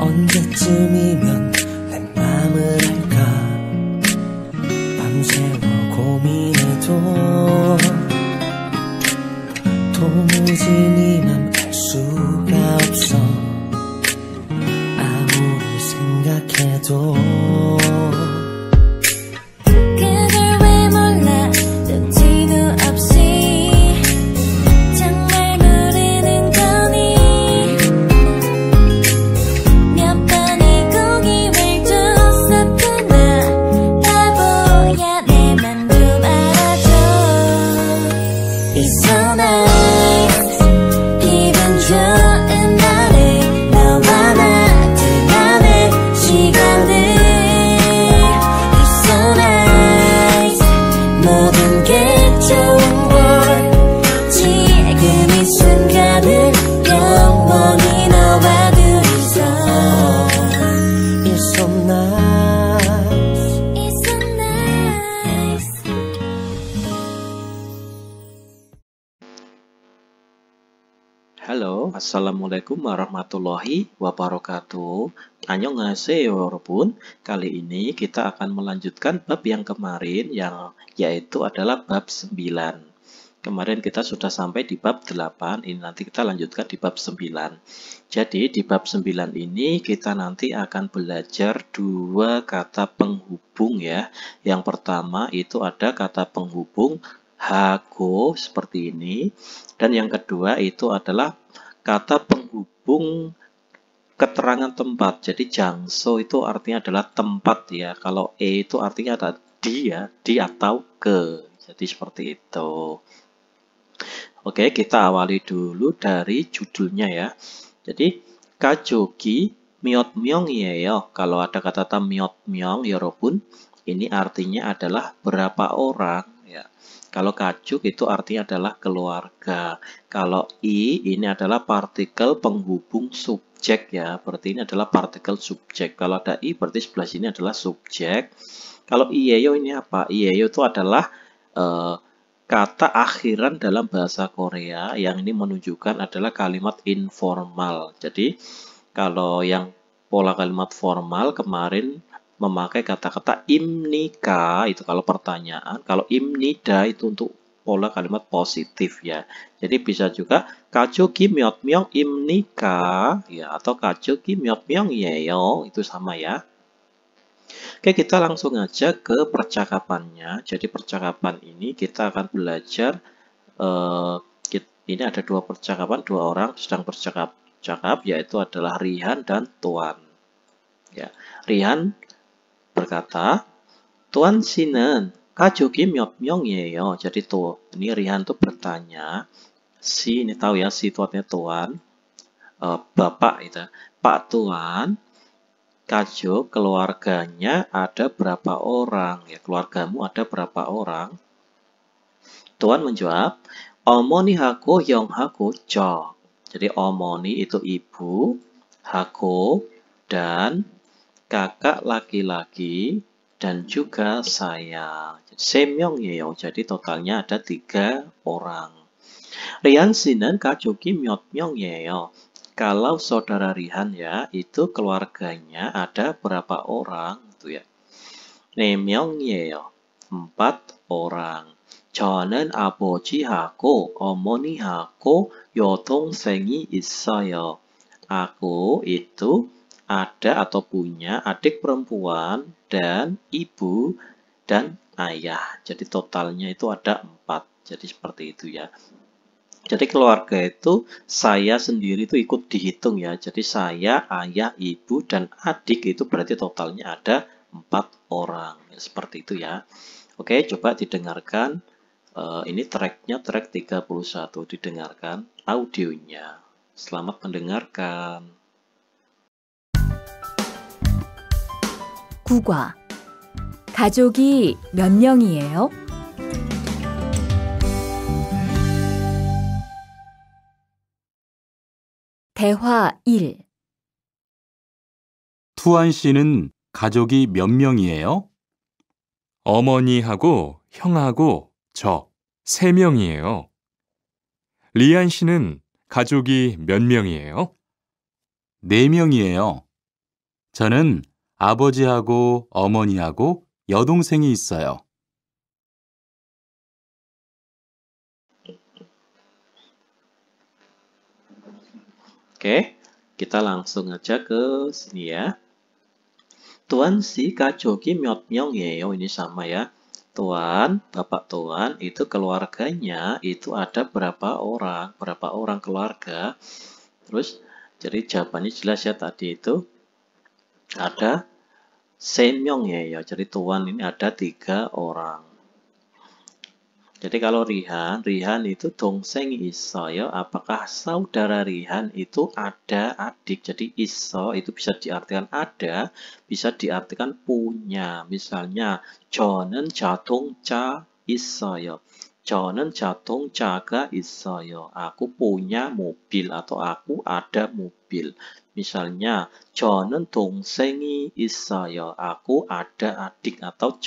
언제쯤이면 내 맘을 알까 밤새워 고민해도 도무지 네맘알 수가 없어 아무리 생각해도 Assalamualaikum warahmatullahi wabarakatuh. Annyeonghaseyo ya, pun. Kali ini kita akan melanjutkan bab yang kemarin yang yaitu adalah bab 9. Kemarin kita sudah sampai di bab 8, ini nanti kita lanjutkan di bab 9. Jadi di bab 9 ini kita nanti akan belajar dua kata penghubung ya. Yang pertama itu ada kata penghubung Hago seperti ini dan yang kedua itu adalah kata penghubung keterangan tempat. Jadi jangso itu artinya adalah tempat ya. Kalau e itu artinya ada di ya, di atau ke. Jadi seperti itu. Oke, kita awali dulu dari judulnya ya. Jadi kajogi miot ya yeo. Kalau ada kata-kata miot ya yorobun, ini artinya adalah berapa orang kalau kacuk itu artinya adalah keluarga. Kalau I ini adalah partikel penghubung subjek ya. Berarti ini adalah partikel subjek. Kalau ada I berarti sebelah sini adalah subjek. Kalau IEYO ini apa? IEYO itu adalah uh, kata akhiran dalam bahasa Korea yang ini menunjukkan adalah kalimat informal. Jadi kalau yang pola kalimat formal kemarin memakai kata-kata imnika itu kalau pertanyaan, kalau imnida itu untuk pola kalimat positif ya. Jadi bisa juga kacuki miot miong imnika ya atau kacuki miot miong yeo itu sama ya. Oke, kita langsung aja ke percakapannya. Jadi percakapan ini kita akan belajar eh, ini ada dua percakapan, dua orang sedang bercakap-cakap yaitu adalah Rihan dan Tuan. Ya, Rihan berkata, Tuan Sinan, Kajugi Myopmyong Yeyo. Jadi tuh, ini Rihan tuh bertanya, si ini tahu ya, si tuannya tuan, uh, bapak itu, ya. Pak Tuan, Kajo keluarganya ada berapa orang? Ya, keluargamu ada berapa orang? Tuan menjawab, Omoni haku yong haku jo. Jadi omoni itu ibu, haku dan kakak laki-laki, dan juga saya. Semyong yeo ya, ya. jadi totalnya ada tiga orang. Rian Sinan Kajoki Myotmyong yeo ya, Kalau saudara Rihan ya, itu keluarganya ada berapa orang itu ya. Nemyong yeo empat orang. omoni hako, yotong sengi 있어요. Aku itu ada atau punya adik perempuan dan ibu dan ayah. Jadi totalnya itu ada empat. Jadi seperti itu ya. Jadi keluarga itu saya sendiri itu ikut dihitung ya. Jadi saya, ayah, ibu, dan adik itu berarti totalnya ada empat orang. Ya, seperti itu ya. Oke, coba didengarkan. Eh, ini tracknya track 31. Didengarkan audionya. Selamat mendengarkan. 부과. 가족이 몇 명이에요? 대화 1 투안 씨는 가족이 몇 명이에요? 어머니하고 형하고 저 세 명이에요. 리안 씨는 가족이 몇 명이에요? 네 명이에요. 저는 아버지하고 어머니하고 여동생이 있어요. Oke, kita langsung aja ke sini ya. Tuan si miot miong Yeo oh, ini sama ya. Tuan, Bapak Tuan, itu keluarganya itu ada berapa orang? Berapa orang keluarga? Terus, jadi jawabannya jelas ya tadi itu ada Senyong ya, ya. Jadi tuan ini ada tiga orang. Jadi kalau Rihan, Rihan itu dongseng iso ya. Apakah saudara Rihan itu ada adik? Jadi iso itu bisa diartikan ada, bisa diartikan punya. Misalnya Jonen Jatung Ca Iso ya. 저는 자동차가 있어요. Aku punya mobil atau aku ada mobil. Misalnya, 저는 동생이 있어요. Aku ada adik atau 저,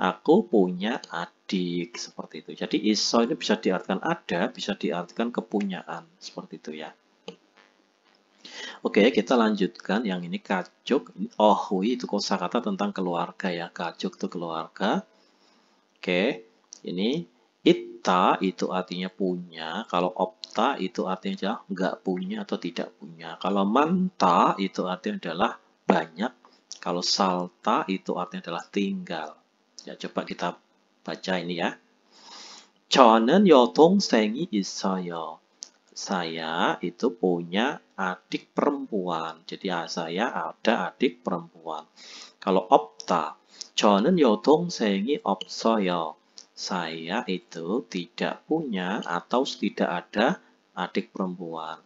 aku punya adik. Seperti itu. Jadi 있어 ini bisa diartikan ada, bisa diartikan kepunyaan. Seperti itu ya. Oke, kita lanjutkan. Yang ini kajuk. Ohui oh, itu kosakata tentang keluarga ya. Kacuk itu keluarga. Oke, ini Ita itu artinya punya, kalau opta itu artinya adalah nggak punya atau tidak punya. Kalau manta itu artinya adalah banyak, kalau salta itu artinya adalah tinggal. Ya, coba kita baca ini ya. Chonen yotong sengi isoyo. Saya itu punya adik perempuan. Jadi ah, saya ada adik perempuan. Kalau opta, chonen yotong sengi opsoyo saya itu tidak punya atau tidak ada adik perempuan.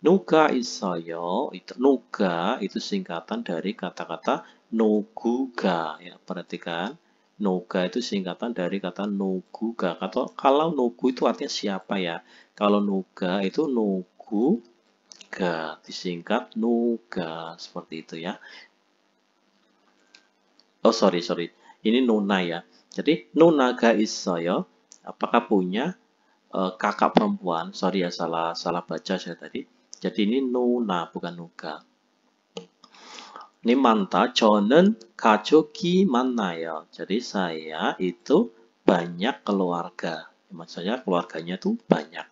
Nuga isoyo, itu nuga itu singkatan dari kata-kata nuguga. Ya, perhatikan, nuga itu singkatan dari kata nuguga. Kata, kalau nugu itu artinya siapa ya? Kalau nuga itu nuguga, disingkat nuga, seperti itu ya. Oh sorry, sorry, ini nuna ya jadi Nunaga Isaya apakah punya uh, kakak perempuan? Sorry ya salah salah baca saya tadi. Jadi ini Nuna bukan Nuga. Ini manta jonen kacuki manayo. Jadi saya itu banyak keluarga. Maksudnya keluarganya tuh banyak.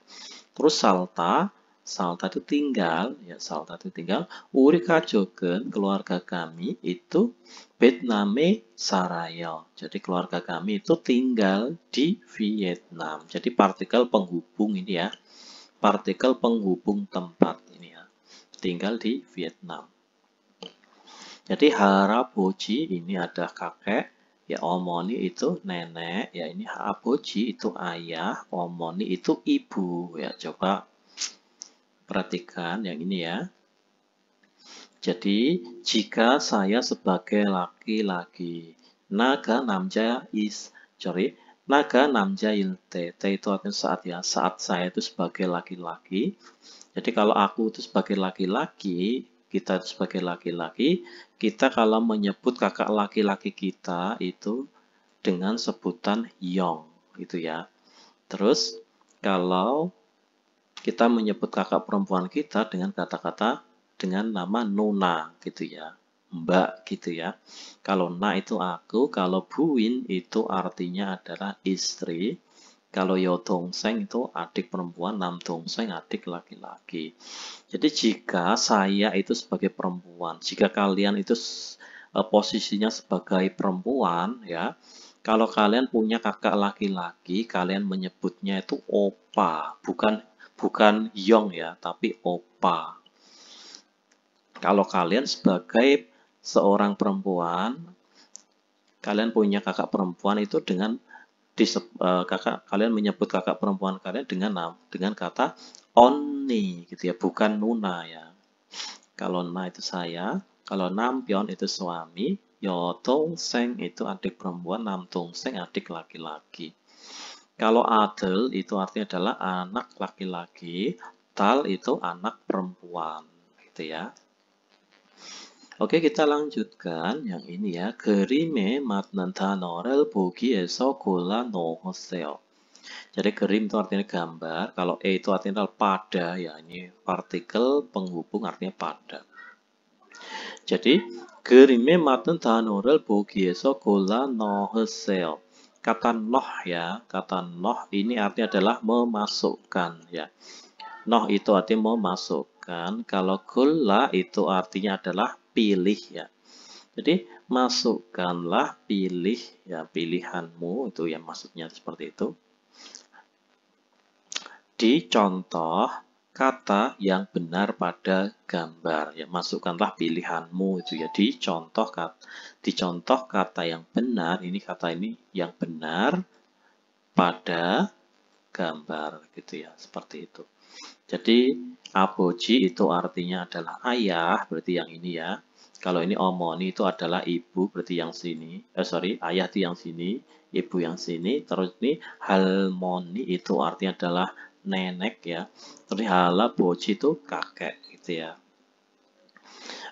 Terus salta Salta itu tinggal, ya Salta itu tinggal, uri Jogen, keluarga kami itu Vietname Sarayo. Jadi keluarga kami itu tinggal di Vietnam. Jadi partikel penghubung ini ya, partikel penghubung tempat ini ya, tinggal di Vietnam. Jadi Haraboji ini ada kakek, ya Omoni itu nenek, ya ini Haraboji itu ayah, Omoni itu ibu. Ya coba Perhatikan yang ini ya. Jadi, jika saya sebagai laki-laki, naga namja is, sorry, naga namja ilte. Te itu artinya saat ya, saat saya itu sebagai laki-laki. Jadi kalau aku itu sebagai laki-laki, kita itu sebagai laki-laki, kita kalau menyebut kakak laki-laki kita itu dengan sebutan yong, itu ya. Terus, kalau kita menyebut kakak perempuan kita dengan kata-kata dengan nama Nona gitu ya. Mbak gitu ya. Kalau Na itu aku, kalau Buin itu artinya adalah istri. Kalau Yo Seng itu adik perempuan, Nam Seng adik laki-laki. Jadi jika saya itu sebagai perempuan, jika kalian itu eh, posisinya sebagai perempuan ya, kalau kalian punya kakak laki-laki, kalian menyebutnya itu opa, bukan bukan yong ya, tapi opa. Kalau kalian sebagai seorang perempuan, kalian punya kakak perempuan itu dengan eh, kakak kalian menyebut kakak perempuan kalian dengan dengan kata onni gitu ya, bukan nuna ya. Kalau na itu saya, kalau nampion itu suami, yo Seng itu adik perempuan, nam Seng adik laki-laki. Kalau adel itu artinya adalah anak laki-laki, tal itu anak perempuan, gitu ya. Oke, kita lanjutkan yang ini ya. Kerime matnanta norel bugi eso kula no hoseo. Jadi kerim itu artinya gambar, kalau e itu artinya pada ya, ini partikel penghubung artinya pada. Jadi kerime matnanta norel bugi eso kula no hoseo kata noh ya, kata noh ini artinya adalah memasukkan ya. Noh itu artinya memasukkan, kalau gula itu artinya adalah pilih ya. Jadi masukkanlah pilih ya pilihanmu itu yang maksudnya seperti itu. Di contoh kata yang benar pada gambar. Ya, masukkanlah pilihanmu itu ya di contoh kata, di contoh kata yang benar ini kata ini yang benar pada gambar gitu ya, seperti itu. Jadi aboji itu artinya adalah ayah, berarti yang ini ya. Kalau ini omoni itu adalah ibu, berarti yang sini. Eh sorry, ayah itu yang sini, ibu yang sini. Terus ini halmoni itu artinya adalah nenek ya. Trihala boci itu kakek gitu ya.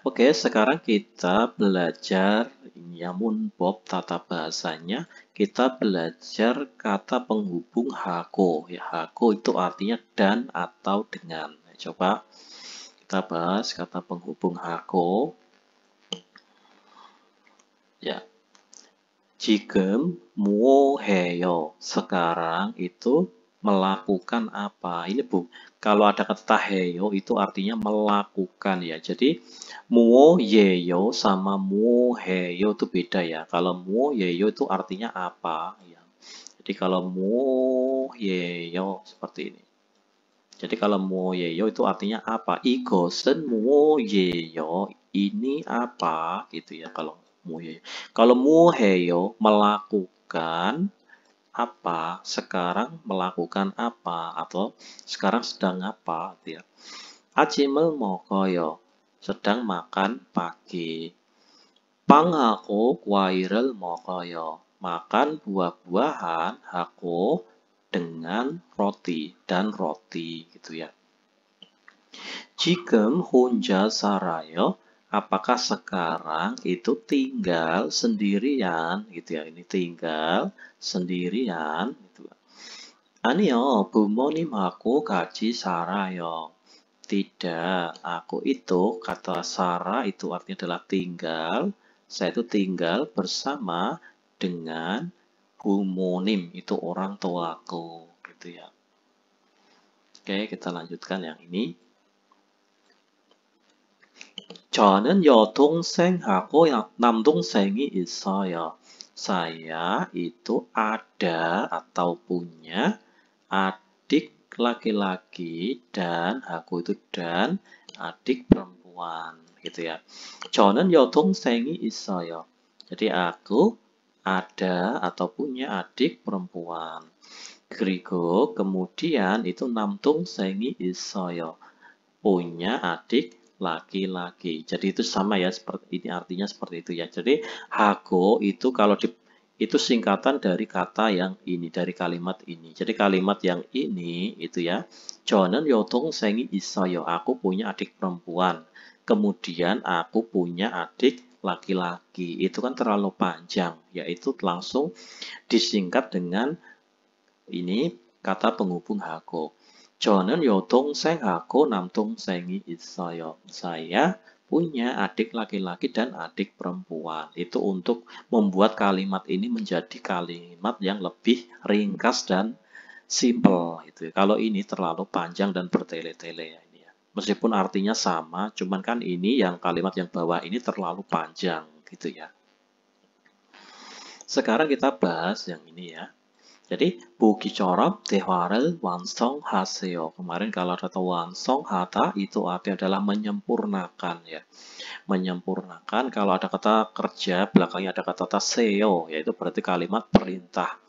Oke, sekarang kita belajar nyamun bob tata bahasanya. Kita belajar kata penghubung hako. Ya, hako itu artinya dan atau dengan. Coba kita bahas kata penghubung hako. Ya. Jigem muo Sekarang itu melakukan apa. Ini bu, kalau ada kata heyo itu artinya melakukan ya. Jadi muo yeyo sama muo heyo itu beda ya. Kalau muo yeyo itu artinya apa ya. Jadi kalau muo yeyo seperti ini. Jadi kalau muo yeyo itu artinya apa? Igosen muo yeyo ini apa gitu ya kalau muo yeyo. Kalau muo heyo melakukan apa, sekarang melakukan apa, atau sekarang sedang apa, gitu ya. Ajimel mokoyo, sedang makan pagi. Panghaku kwairel mokoyo, makan buah-buahan haku dengan roti dan roti, gitu ya. Jikem hunja sarayo, apakah sekarang itu tinggal sendirian gitu ya ini tinggal sendirian gitu Anio bumoni aku kaji sarayo tidak aku itu kata sara itu artinya adalah tinggal saya itu tinggal bersama dengan bumonim itu orang tuaku gitu ya Oke kita lanjutkan yang ini 저는 여동생하고 남동생이 있어요. Saya itu ada atau punya adik laki-laki dan aku itu dan adik perempuan gitu ya. 저는 여동생이 있어요. Jadi aku ada atau punya adik perempuan. Kerigo kemudian itu namtung sengi isoyo punya adik laki-laki. Jadi itu sama ya seperti ini artinya seperti itu ya. Jadi hago itu kalau di, itu singkatan dari kata yang ini dari kalimat ini. Jadi kalimat yang ini itu ya. Jonen yotong sengi isoyo aku punya adik perempuan. Kemudian aku punya adik laki-laki. Itu kan terlalu panjang yaitu langsung disingkat dengan ini kata penghubung hago. 저는 여동생 남동생이 있어요. Saya punya adik laki-laki dan adik perempuan. Itu untuk membuat kalimat ini menjadi kalimat yang lebih ringkas dan simple. Itu. Ya. Kalau ini terlalu panjang dan bertele-tele ya ini ya. Meskipun artinya sama, cuman kan ini yang kalimat yang bawah ini terlalu panjang gitu ya. Sekarang kita bahas yang ini ya. Jadi buki corap tehwarel, wansong haseo. Kemarin kalau kata wansong hata itu arti adalah menyempurnakan ya. Menyempurnakan kalau ada kata kerja belakangnya ada kata taseo yaitu berarti kalimat perintah.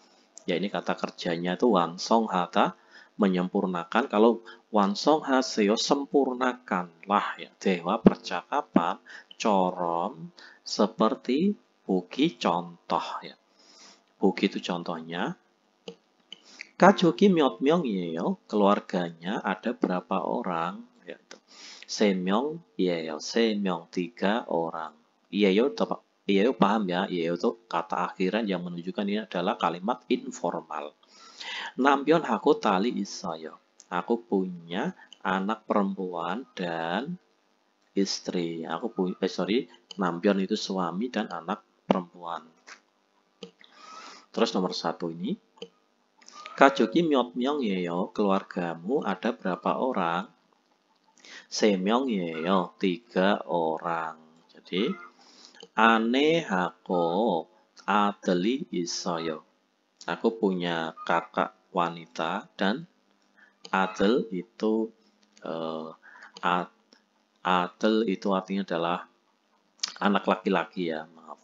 Ya ini kata kerjanya itu wansong hata menyempurnakan kalau wansong haseo sempurnakanlah ya dewa percakapan corom seperti buki contoh ya buki itu contohnya Kak Kajoki Yeo, keluarganya ada berapa orang? Yaitu. Semyong Yeo, Semyong tiga orang. Yeo, Yeo paham ya, Yeo itu kata akhiran yang menunjukkan ini adalah kalimat informal. Nampion aku tali isoyo. Aku punya anak perempuan dan istri. Aku punya, eh, sorry, Nampion itu suami dan anak perempuan. Terus nomor satu ini, Kajoki Myotmyong Yeo, keluargamu ada berapa orang? Semyong Yeo, tiga orang. Jadi, Ane Hako Adeli Isoyo. Aku punya kakak wanita dan Adel itu uh, ad, Adel itu artinya adalah anak laki-laki ya, maaf.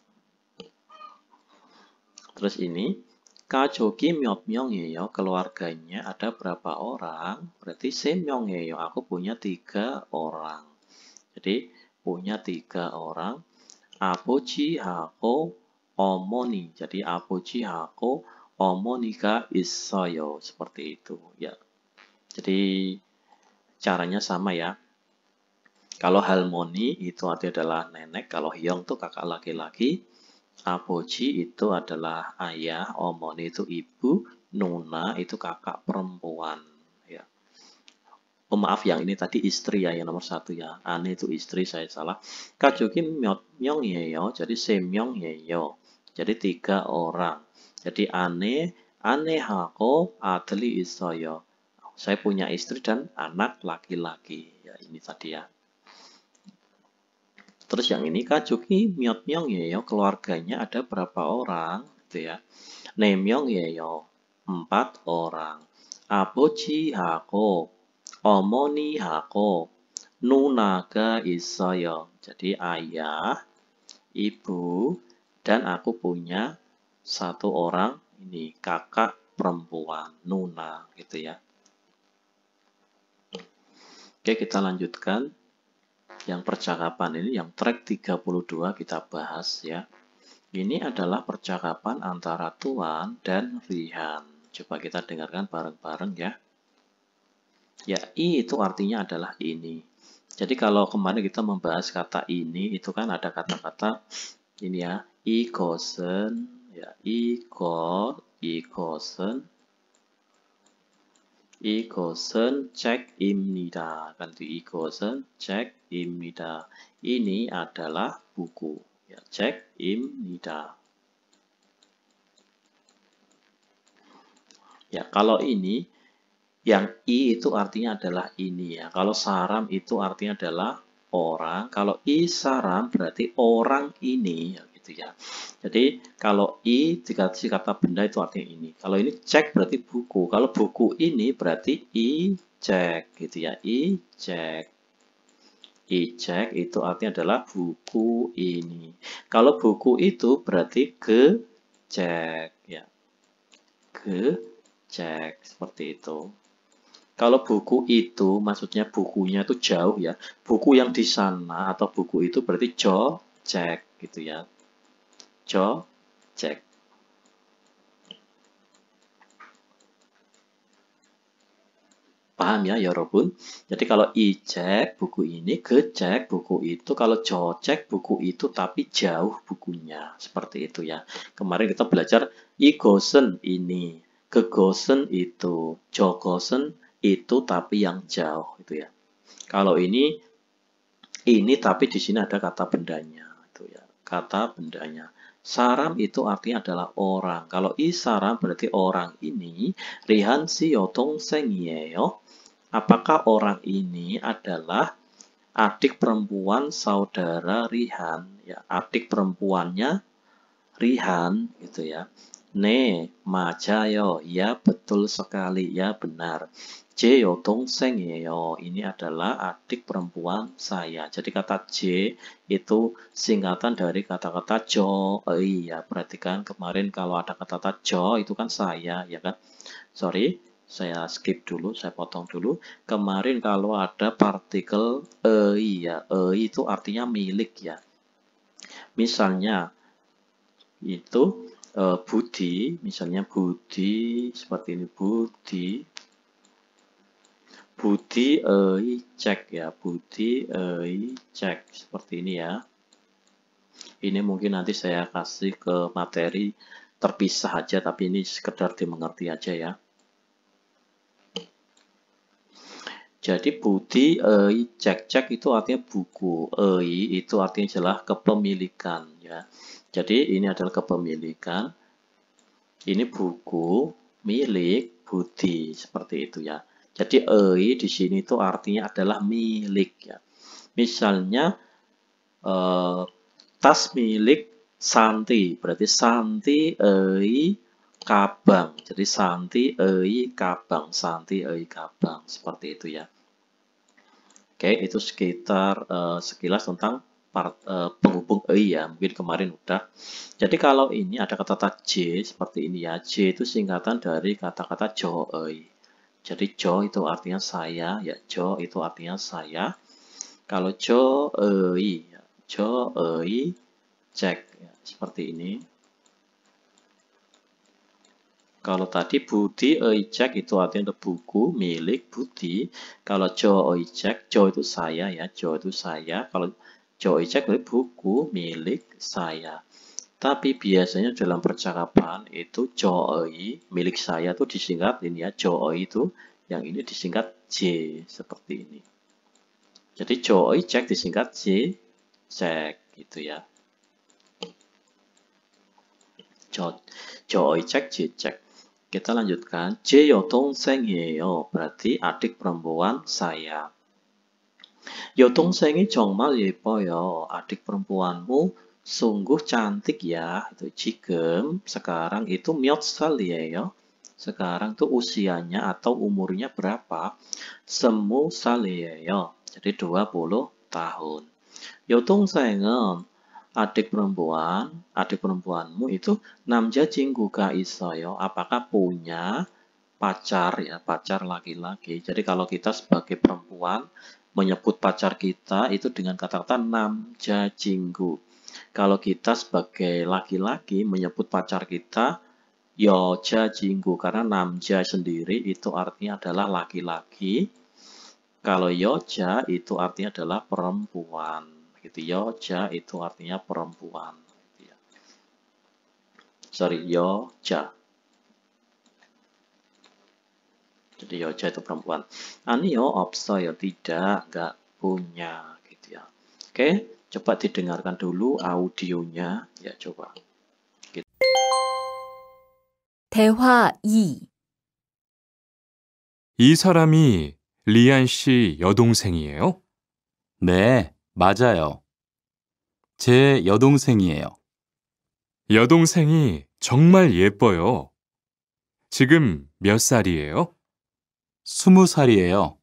Terus ini Kajogi myong Yeyo keluarganya ada berapa orang? Berarti Semyong Yeyo aku punya tiga orang. Jadi punya tiga orang. Apoji Hako Omoni. Jadi Apoji Hako Omonika Isoyo seperti itu ya. Jadi caranya sama ya. Kalau Halmoni itu artinya adalah nenek, kalau Hyong itu kakak laki-laki, Apoji itu adalah ayah, Omoni itu ibu, Nuna itu kakak perempuan. Ya. Oh, maaf yang ini tadi istri ya yang nomor satu ya. Ane itu istri saya salah. Kajukin Myong Yeyo jadi Semyong Yeyo. Jadi tiga orang. Jadi Ane, Ane Hako, Adli Isoyo. Saya punya istri dan anak laki-laki. Ya ini tadi ya. Terus yang ini Kak Kajuki Myeotmyeong Yeyo keluarganya ada berapa orang gitu ya. Naemyeong Yeyo 4 orang. Apoji Hako, Omoni Hako, Nunaga Isoyo. Jadi ayah, ibu, dan aku punya satu orang ini kakak perempuan Nuna gitu ya. Oke kita lanjutkan yang percakapan ini yang track 32 kita bahas ya. Ini adalah percakapan antara Tuan dan Rihan. Coba kita dengarkan bareng-bareng ya. Ya, I itu artinya adalah ini. Jadi kalau kemarin kita membahas kata ini, itu kan ada kata-kata ini ya, I kosen, ya, I ko, I kosen, I cek imnida. Ganti I cek imnida. Ini adalah buku. Ya, cek imnida. Ya, kalau ini yang i itu artinya adalah ini ya. Kalau saram itu artinya adalah orang. Kalau i saram berarti orang ini ya, gitu ya. Jadi kalau i dikasih kata benda itu artinya ini. Kalau ini cek berarti buku. Kalau buku ini berarti i cek gitu ya. I cek ijek itu artinya adalah buku ini. Kalau buku itu berarti ke gejek ya. ke Gejek seperti itu. Kalau buku itu maksudnya bukunya itu jauh ya. Buku yang di sana atau buku itu berarti cek gitu ya. cek. Paham ya, ya Robun? Jadi kalau i cek buku ini, ke cek buku itu, kalau cek buku itu tapi jauh bukunya. Seperti itu ya. Kemarin kita belajar i-gosen ini, ke-gosen itu, co-gosen itu tapi yang jauh itu ya. Kalau ini ini tapi di sini ada kata bendanya itu ya kata bendanya. Saram itu artinya adalah orang. Kalau saram berarti orang ini, rihan si yotong yeo. Apakah orang ini adalah adik perempuan saudara Rihan? Ya, adik perempuannya Rihan, gitu ya. Ne, majayo. Ya, betul sekali. Ya, benar. Jeyo dongseng yo, Ini adalah adik perempuan saya. Jadi kata J itu singkatan dari kata-kata jo. Oh, iya, perhatikan kemarin kalau ada kata-kata jo itu kan saya, ya kan? Sorry, saya skip dulu, saya potong dulu. Kemarin kalau ada partikel e iya e itu artinya milik ya. Misalnya itu uh, Budi, misalnya Budi, seperti ini Budi, Budi EI eh, cek ya, Budi EI eh, cek, seperti ini ya. Ini mungkin nanti saya kasih ke materi terpisah aja, tapi ini sekedar dimengerti aja ya. Jadi Budi EI cek-cek itu artinya buku, EI itu artinya jelas kepemilikan ya. Jadi ini adalah kepemilikan. Ini buku milik Budi seperti itu ya. Jadi EI di sini itu artinya adalah milik ya. Misalnya eh, tas milik Santi, berarti Santi EI Kabang. Jadi Santi EI Kabang, Santi EI Kabang seperti itu ya. Oke, itu sekitar eh, sekilas tentang part, uh, penghubung E ya, mungkin kemarin udah. Jadi kalau ini ada kata-kata J seperti ini ya, J itu singkatan dari kata-kata Jo E. Jadi Jo itu artinya saya, ya Jo itu artinya saya. Kalau Jo E, ya. Jo E, cek ya, seperti ini. Kalau tadi Budi Oijek e, itu artinya untuk buku milik Budi. Kalau Jo Oijek, e, Jo itu saya ya, Jo itu saya. Kalau Coicek buku milik saya. Tapi biasanya dalam percakapan itu joy milik saya itu disingkat ini ya joy itu yang ini disingkat J seperti ini. Jadi Jooi check disingkat J cek gitu ya. Jo, Jooi J cek. Kita lanjutkan J yo dong seng yo berarti adik perempuan saya. Yotong ya hmm. sengi ya, po yo ya. adik perempuanmu sungguh cantik ya. Itu cikem sekarang itu myotsal yo. Sekarang tuh usianya atau umurnya berapa? Semu sal yeyo. Jadi 20 tahun. Yotong sengen, adik perempuan, adik perempuanmu itu namja iso yo. Apakah punya pacar ya, pacar laki-laki. Jadi kalau kita sebagai perempuan menyebut pacar kita itu dengan kata-kata namja jinggu. Kalau kita sebagai laki-laki menyebut pacar kita yoja jinggu karena namja sendiri itu artinya adalah laki-laki. Kalau yoja itu artinya adalah perempuan. Gitu yoja itu artinya perempuan. Gitu ya. Sorry yoja. Jadi ya itu perempuan. Ani yo opso yo tidak, nggak punya gitu ya. Oke, coba didengarkan dulu audionya ya coba. Gitu. 대화 2. 이 사람이 리안 씨 여동생이에요? 네, 맞아요. 제 여동생이에요. 여동생이 정말 예뻐요. 지금 몇 살이에요? 스무 살이에요.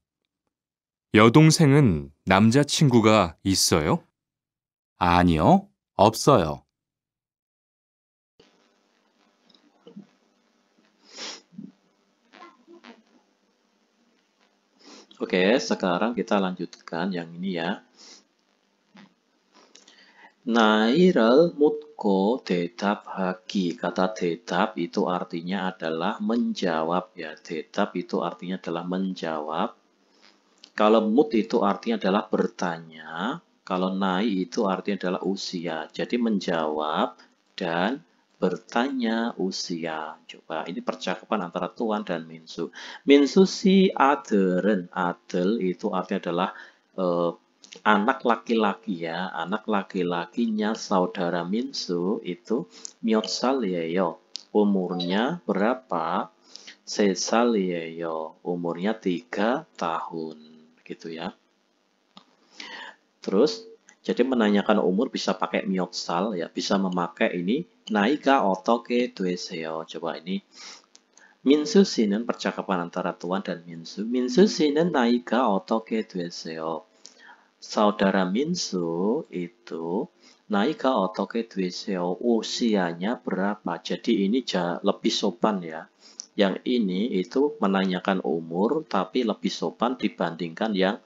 여동생은 남자친구가 있어요? 아니요, 없어요. Oke, okay, sekarang kita lanjutkan yang ini ya. Nairal mutko tetap haki. Kata tetap itu artinya adalah menjawab ya. Tetap itu artinya adalah menjawab. Kalau mut itu artinya adalah bertanya. Kalau nai itu artinya adalah usia. Jadi menjawab dan bertanya usia. Coba ini percakapan antara tuan dan minsu. Minsu si aderen. Adel itu artinya adalah uh, anak laki-laki ya, anak laki-lakinya saudara Minsu itu Myotsal Yeyo. Ya, Umurnya berapa? Sesal Yeyo. Ya, Umurnya tiga tahun gitu ya. Terus jadi menanyakan umur bisa pakai myotsal ya, bisa memakai ini naika otoke dueseo. Coba ini Minsu sinen percakapan antara tuan dan Minsu. Minsu sinen naika otoke dueseo saudara Minsu itu Naika Otoke Duiseo usianya berapa? Jadi ini lebih sopan ya. Yang ini itu menanyakan umur tapi lebih sopan dibandingkan yang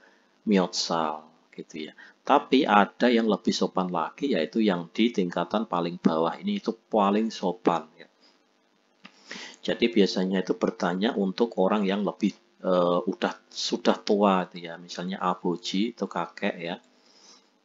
miotsal gitu ya. Tapi ada yang lebih sopan lagi yaitu yang di tingkatan paling bawah ini itu paling sopan ya. Jadi biasanya itu bertanya untuk orang yang lebih uh, udah sudah tua itu ya misalnya aboji itu kakek ya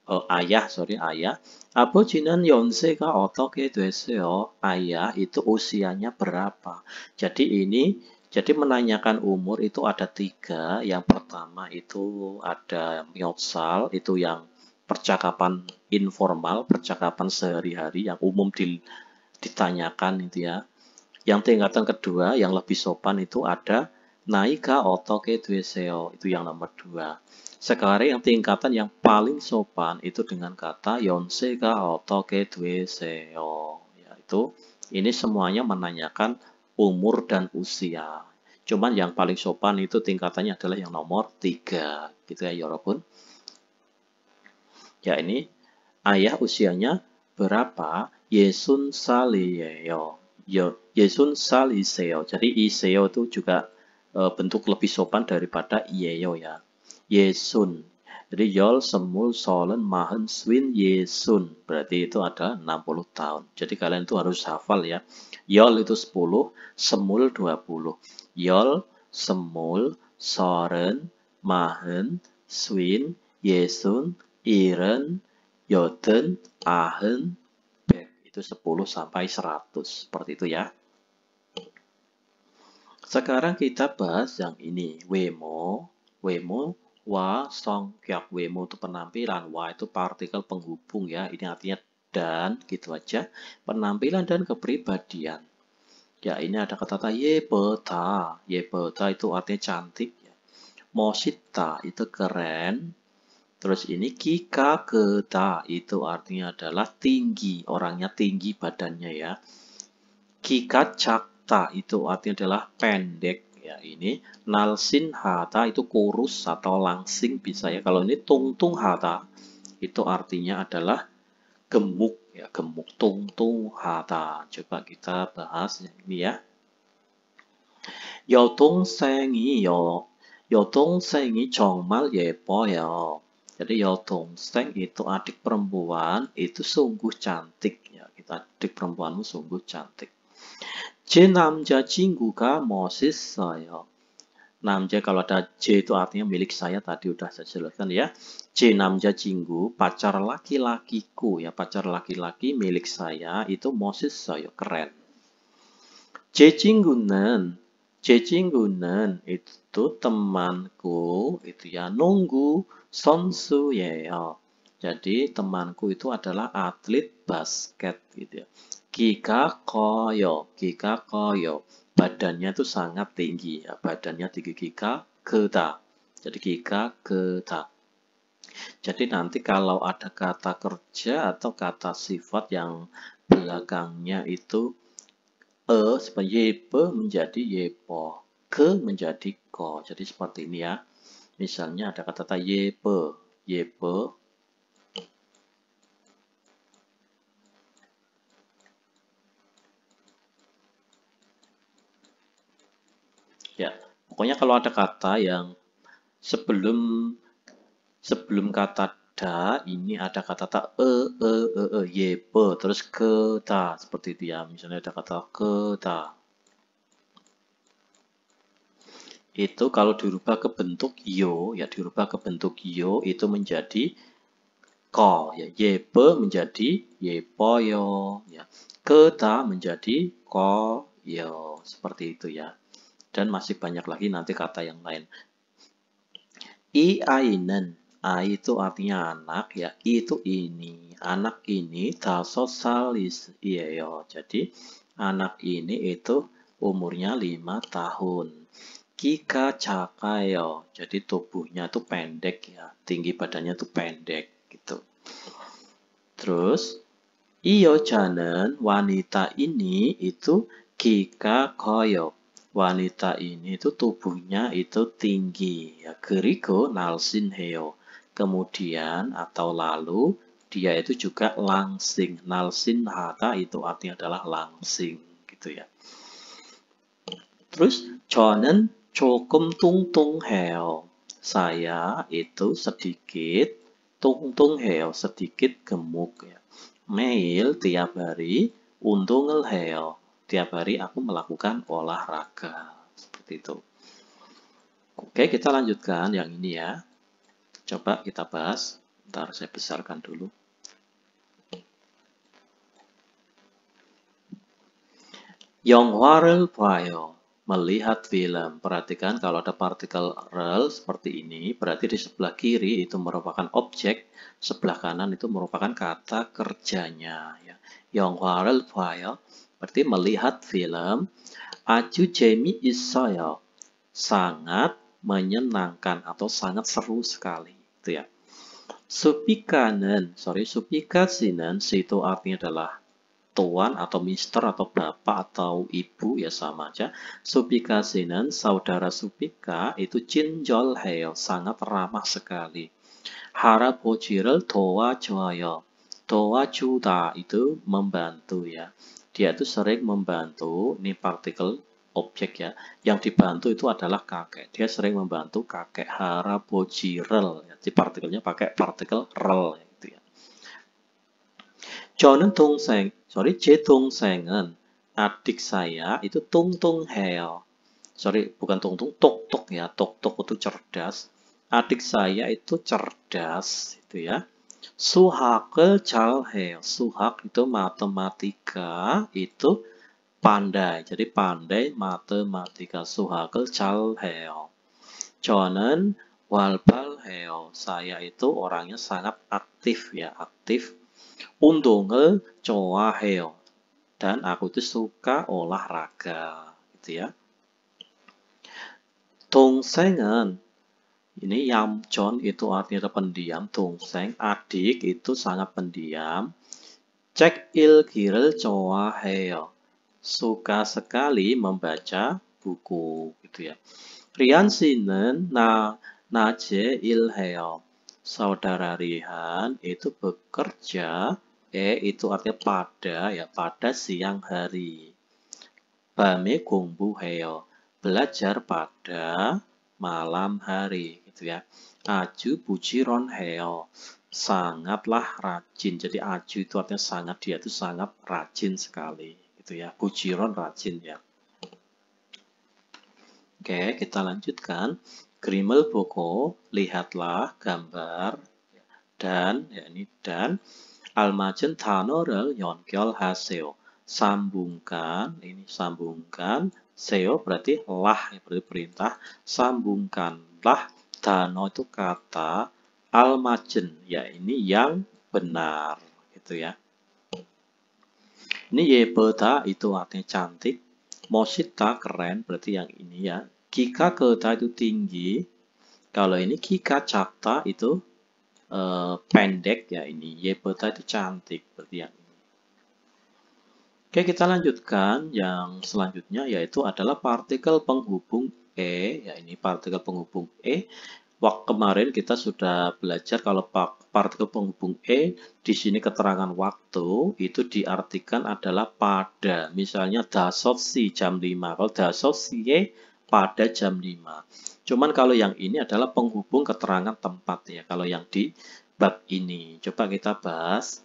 uh, ayah sorry ayah abojinan yonse ka otok ya seo ayah itu usianya berapa jadi ini jadi menanyakan umur itu ada tiga yang pertama itu ada myotsal itu yang percakapan informal percakapan sehari-hari yang umum di, ditanyakan itu ya yang tingkatan kedua yang lebih sopan itu ada Naika otoke dueseo, ya, itu yang nomor dua. Sekarang yang tingkatan yang paling sopan itu dengan kata yonseka otoke ya, otoke Ya itu, ini semuanya menanyakan umur dan usia. Cuman yang paling sopan itu tingkatannya adalah yang nomor tiga, gitu ya Yorobun. Ya, ya ini ayah usianya berapa? Yesun saliyeo. Yesun saliseo. Jadi iseo itu juga Eh, bentuk lebih sopan daripada yeyo ya. Yesun. Jadi yol, semul, solen, mahen, swin, yesun. Berarti itu ada 60 tahun. Jadi kalian itu harus hafal ya. Yol itu 10, semul 20. Yol, semul, soren, mahen, swin, yesun, iren, yoten, ahen, Itu 10 sampai 100. Seperti itu ya. Sekarang kita bahas yang ini, Wemo. Wemo, Wa, Song, Kyok, Wemo itu penampilan. Wa itu partikel penghubung ya, ini artinya dan, gitu aja. Penampilan dan kepribadian. Ya, ini ada kata-kata Yebeta. Yebeta itu artinya cantik. Ya. Mosita itu keren. Terus ini Kika Keta itu artinya adalah tinggi. Orangnya tinggi badannya ya. Kika Cak hata itu artinya adalah pendek ya ini nalsin hata itu kurus atau langsing bisa ya kalau ini tungtung hata itu artinya adalah gemuk ya gemuk tungtung hata coba kita bahas ini ya Yotong sengi yo yotong sengi yepo ya. yo. jadi yotong seng itu adik perempuan itu sungguh cantik ya kita adik perempuanmu sungguh cantik J namja jingguka Moses saya. Namja kalau ada J itu artinya milik saya tadi udah saya jelaskan ya. J namja jinggu pacar laki-lakiku ya pacar laki-laki milik saya itu Moses saya keren. J jinggunen J jinggunen itu temanku itu ya nunggu sonsu ya. Jadi temanku itu adalah atlet basket gitu ya. Kika koyo, kika koyo. Badannya itu sangat tinggi, ya. badannya tinggi Kika Keta. Jadi Kika Keta. Jadi nanti kalau ada kata kerja atau kata sifat yang belakangnya itu e seperti yepe menjadi yepo, ke menjadi ko. Jadi seperti ini ya. Misalnya ada kata-kata yepe, yepe, Ya, pokoknya kalau ada kata yang sebelum sebelum kata da ini ada kata tak e e e e ye pe terus ke ta seperti itu ya misalnya ada kata ke ta itu kalau dirubah ke bentuk yo ya dirubah ke bentuk yo itu menjadi ko ya ye pe menjadi ye po yo ya ke ta menjadi ko yo seperti itu ya dan masih banyak lagi nanti kata yang lain. I ainan. A itu artinya anak ya. I itu ini. Anak ini tasos salis. Iya yo. Ya. Jadi anak ini itu umurnya 5 tahun. Kika cakayo. Ya. Jadi tubuhnya itu pendek ya. Tinggi badannya itu pendek gitu. Terus Iyo janen wanita ini itu kika koyok wanita ini itu tubuhnya itu tinggi ya Geriko Nalsin Heo. Kemudian atau lalu dia itu juga langsing. Nalsin Hata itu artinya adalah langsing gitu ya. Terus chonen Cokum Tungtung Heo. Saya itu sedikit tungtung heo sedikit gemuk ya. Mail tiap hari untung heo tiap hari aku melakukan olahraga. Seperti itu. Oke, kita lanjutkan yang ini ya. Coba kita bahas. Ntar saya besarkan dulu. Yonghwarel Bio melihat film. Perhatikan kalau ada partikel rel seperti ini, berarti di sebelah kiri itu merupakan objek, sebelah kanan itu merupakan kata kerjanya. Ya. Yonghwarel Bio Berarti melihat film Aju Jamie Isoyo sangat menyenangkan atau sangat seru sekali itu ya. Supikanen, sorry, supikasinen situ artinya adalah tuan atau mister atau bapak atau ibu ya sama aja. Supikasinen, saudara Supika itu Jinjol Heo, sangat ramah sekali. Harap Ojirel Toa Joyo, Toa Juta itu membantu ya dia itu sering membantu, ini partikel objek ya, yang dibantu itu adalah kakek. Dia sering membantu kakek Harabojirel. Ya. Di partikelnya pakai partikel rel. Gitu ya. Jonen Tung Seng, sorry, J Tung Sengen, adik saya itu Tung Tung Heo. Sorry, bukan Tung Tung, Tok Tok ya, Tok Tok itu cerdas. Adik saya itu cerdas, itu ya. Suhakel calhe. Suhak itu matematika, itu pandai. Jadi pandai matematika. suhakel calhe. Jonan walbal heo. Saya itu orangnya sangat aktif ya, aktif. Untunge coa heo. Dan aku itu suka olahraga, gitu ya. Tungsengen ini John itu artinya pendiam, Tungseng adik itu sangat pendiam. Cek il kiril coa heo. Suka sekali membaca buku gitu ya. Rian sinen na naje il heo. Saudara Rihan itu bekerja e itu artinya pada ya pada siang hari. Bame gongbu heo. Belajar pada malam hari gitu ya. Aju puji Heo sangatlah rajin. Jadi aju itu artinya sangat, dia itu sangat rajin sekali gitu ya. Puji Ron rajin ya. Oke, kita lanjutkan. Krimel Boko, lihatlah gambar dan ya ini dan Almajen Tanorel Yonkyol Haseo. Sambungkan, ini sambungkan, seo berarti lah, ya, berarti perintah, sambungkanlah dano itu kata almacen, ya ini yang benar gitu ya ini yebeda itu artinya cantik mosita keren berarti yang ini ya kika keta itu tinggi kalau ini kika cakta itu eh, pendek ya ini yebeda itu cantik berarti yang ini Oke kita lanjutkan yang selanjutnya yaitu adalah partikel penghubung E, ya ini partikel penghubung E. Waktu kemarin kita sudah belajar kalau partikel penghubung E, di sini keterangan waktu, itu diartikan adalah pada. Misalnya dasot si jam 5. Kalau dasot si E, pada jam 5. Cuman kalau yang ini adalah penghubung keterangan tempat ya. Kalau yang di bab ini. Coba kita bahas.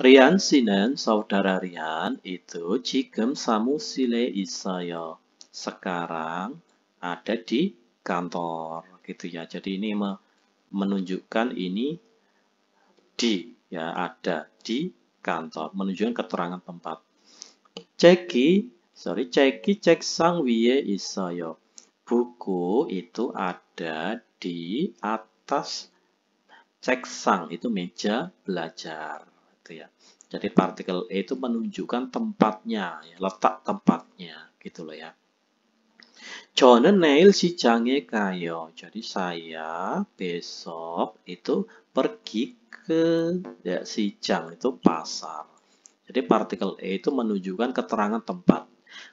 Rian Sinan saudara Rian, itu jigem samu sile isayo. Sekarang ada di kantor, gitu ya. Jadi ini menunjukkan ini di, ya ada di kantor, menunjukkan keterangan tempat. Ceki, sorry, ceki cek sang wye isayo. Buku itu ada di atas cek sang, itu meja belajar gitu ya. Jadi partikel E itu menunjukkan tempatnya, ya, letak tempatnya gitu loh ya. nail si 시장에 kayo, Jadi saya besok itu pergi ke ya, cang itu pasar. Jadi partikel E itu menunjukkan keterangan tempat.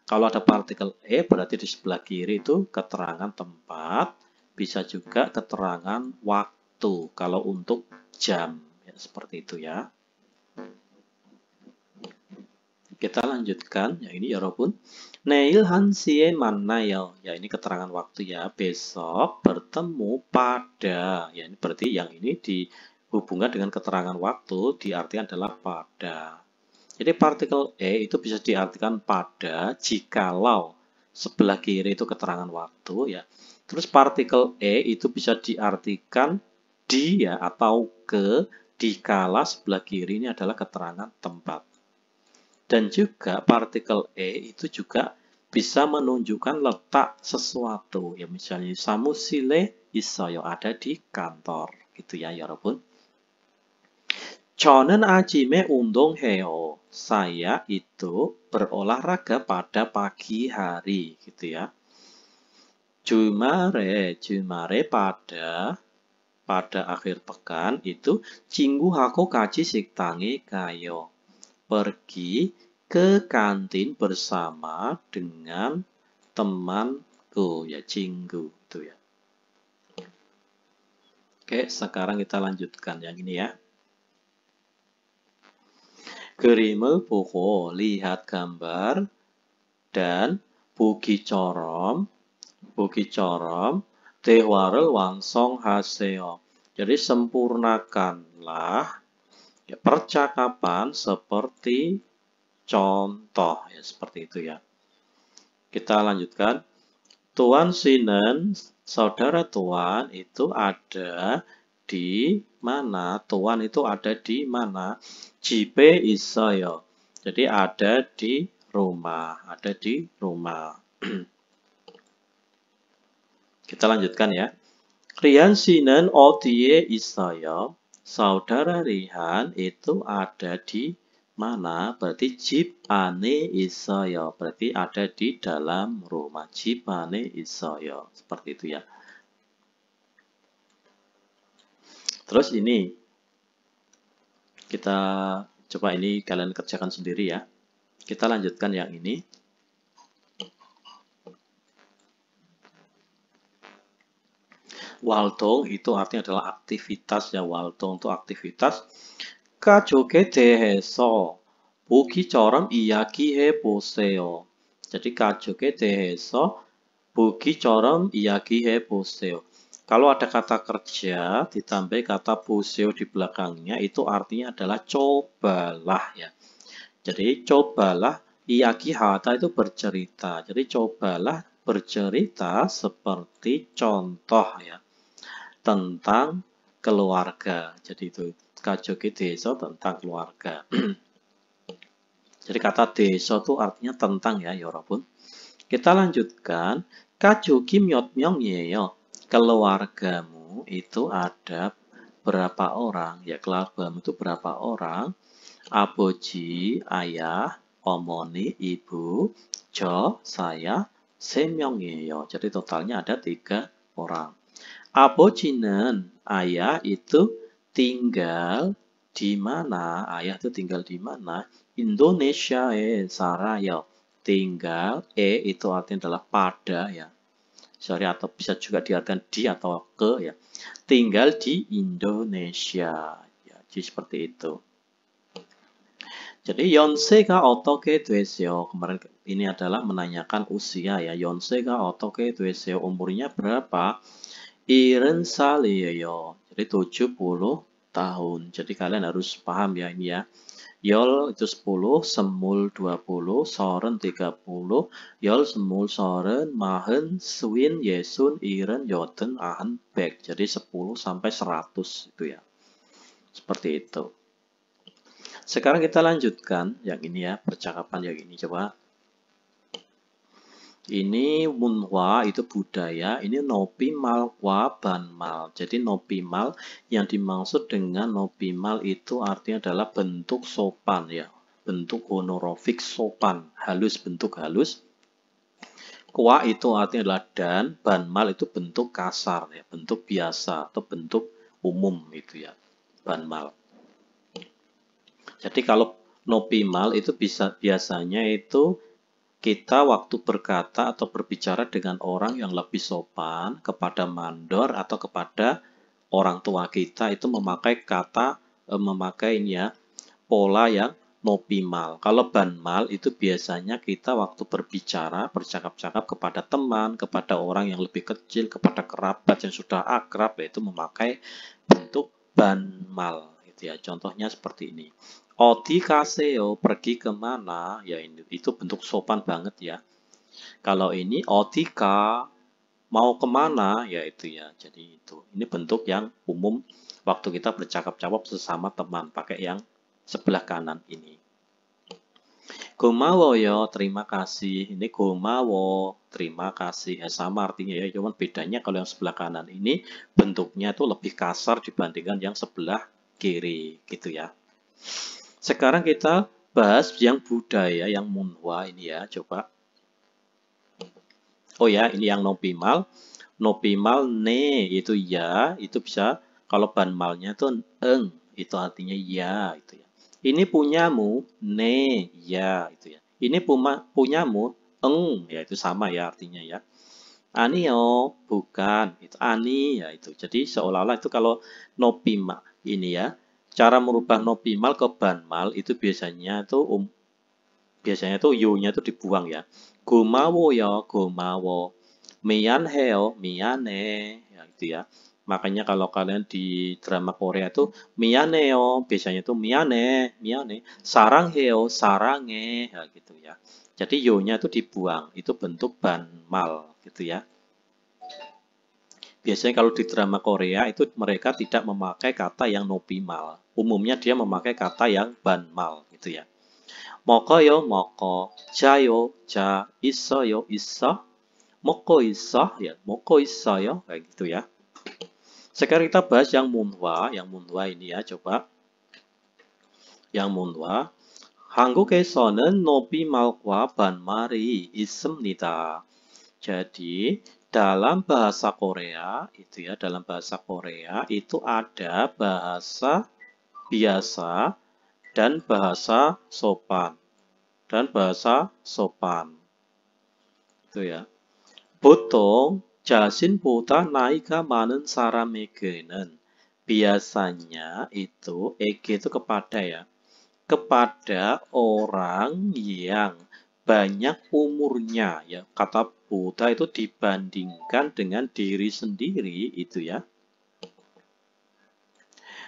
Kalau ada partikel E berarti di sebelah kiri itu keterangan tempat, bisa juga keterangan waktu kalau untuk jam ya, seperti itu ya. Kita lanjutkan, ya ini ya Robun. Neil Hansie Manail, ya ini keterangan waktu ya, besok bertemu pada, ya ini berarti yang ini dihubungkan dengan keterangan waktu diartikan adalah pada. Jadi partikel E itu bisa diartikan pada jikalau sebelah kiri itu keterangan waktu ya. Terus partikel E itu bisa diartikan di ya atau ke dikala sebelah kiri ini adalah keterangan tempat. Dan juga partikel E itu juga bisa menunjukkan letak sesuatu. Ya misalnya samusile isoyo ya ada di kantor. Gitu ya, ya rabun Chonen ajime undong heo. Saya itu berolahraga pada pagi hari. Gitu ya. Jumare, jumare pada pada akhir pekan itu cinggu hako kaji siktangi kayo pergi ke kantin bersama dengan temanku ya cinggu itu ya. Oke, sekarang kita lanjutkan yang ini ya. Kerimel poko lihat gambar dan buki corom buki corom tehwarel wangsong haseo. Jadi sempurnakanlah ya, percakapan seperti contoh ya seperti itu ya kita lanjutkan Tuan Sinen saudara Tuan itu ada di mana Tuan itu ada di mana iso isoyo jadi ada di rumah ada di rumah kita lanjutkan ya Rian Sinen odie isoyo saudara Rihan itu ada di mana? Berarti jipane isoyo. Berarti ada di dalam rumah. Jipane isoyo. Seperti itu ya. Terus ini. Kita coba ini kalian kerjakan sendiri ya. Kita lanjutkan yang ini. Waltung itu artinya adalah aktivitas ya. Waltung itu aktivitas. Kajoge deheso. buki corom iyaki he poseo. Jadi kajoge deheso. buki corom iyaki he poseo. Kalau ada kata kerja ditambah kata poseo di belakangnya itu artinya adalah cobalah ya. Jadi cobalah Iyaki Hata itu bercerita. Jadi cobalah bercerita seperti contoh ya tentang keluarga. Jadi itu kajoki desa tentang keluarga. Jadi kata deso itu artinya tentang ya, yorobun. Ya Kita lanjutkan. Kajoki yotmyong yeo. Keluargamu itu ada berapa orang? Ya, keluargamu itu berapa orang? Aboji, ayah, omoni, ibu, jo, saya, semyong yeo. Jadi totalnya ada tiga orang abocinan ayah itu tinggal di mana? Ayah itu tinggal di mana? Indonesia eh Sarayo. Tinggal e itu artinya adalah pada ya. Sorry atau bisa juga diartikan di atau ke ya. Tinggal di Indonesia. Ya, jadi seperti itu. Jadi Yonsei ga otoke dueseo. kemarin ini adalah menanyakan usia ya Yonsei ga otoke tueseo umurnya berapa? Iren Saliyo. Jadi 70 tahun. Jadi kalian harus paham ya ini ya. Yol itu 10, Semul 20, Soren 30, Yol, Semul, Soren, Mahen, Swin, Yesun, Iren, Yoten, Ahen, Bek. Jadi 10 sampai 100 itu ya. Seperti itu. Sekarang kita lanjutkan yang ini ya, percakapan yang ini. Coba ini munhwa itu budaya, ini Nopimal ban Banmal. Jadi Nopimal yang dimaksud dengan Nopimal itu artinya adalah bentuk sopan ya. Bentuk honorofik sopan, halus bentuk halus. Kwa itu artinya adalah dan, Banmal itu bentuk kasar ya, bentuk biasa atau bentuk umum itu ya, Banmal. Jadi kalau Nopimal itu bisa biasanya itu kita waktu berkata atau berbicara dengan orang yang lebih sopan kepada mandor atau kepada orang tua kita itu memakai kata e, memakai ini ya, pola yang nopimal. Kalau banmal itu biasanya kita waktu berbicara bercakap-cakap kepada teman, kepada orang yang lebih kecil, kepada kerabat yang sudah akrab yaitu memakai bentuk banmal gitu ya. Contohnya seperti ini. Odi kaseo pergi kemana? Ya ini itu bentuk sopan banget ya. Kalau ini Otika mau kemana? Ya itu ya. Jadi itu. Ini bentuk yang umum waktu kita bercakap-cakap sesama teman pakai yang sebelah kanan ini. Gomawo yo, ya, terima kasih. Ini gomawo, terima kasih. Ya, sama artinya ya, cuman bedanya kalau yang sebelah kanan ini bentuknya itu lebih kasar dibandingkan yang sebelah kiri gitu ya. Sekarang kita bahas yang budaya, yang munhwa ini ya, coba. Oh ya, ini yang nopimal. Nopimal ne, itu ya, itu bisa, kalau banmalnya itu eng, itu artinya ya, itu ya. Ini punyamu, ne, ya, itu ya. Ini puma, punyamu, eng, ya itu sama ya artinya ya. Anio, bukan, itu ani, ya itu. Jadi seolah-olah itu kalau nopimal, ini ya, cara merubah mal ke ban mal itu biasanya itu um, biasanya itu yo-nya itu dibuang ya. Gomawo ya, gomawo. Mian heo, miane, ya gitu ya. Makanya kalau kalian di drama Korea itu miane yo biasanya itu miane, miane. Sarang heo, sarange, ya gitu ya. Jadi yo-nya itu dibuang, itu bentuk ban mal gitu ya. Biasanya kalau di drama Korea itu mereka tidak memakai kata yang nopimal umumnya dia memakai kata yang banmal gitu ya. Moko yo moko, cha yo cha, iso yo iso, moko iso ya, moko iso yo kayak gitu ya. Sekarang kita bahas yang Munwa, yang Munwa ini ya coba. Yang Munwa. nobi 한국에서는 ban mari isem nita. Jadi dalam bahasa Korea itu ya dalam bahasa Korea itu ada bahasa biasa dan bahasa sopan dan bahasa sopan itu ya 보통 jasin puta naika manen sara megenen biasanya itu ege itu kepada ya kepada orang yang banyak umurnya ya kata puta itu dibandingkan dengan diri sendiri itu ya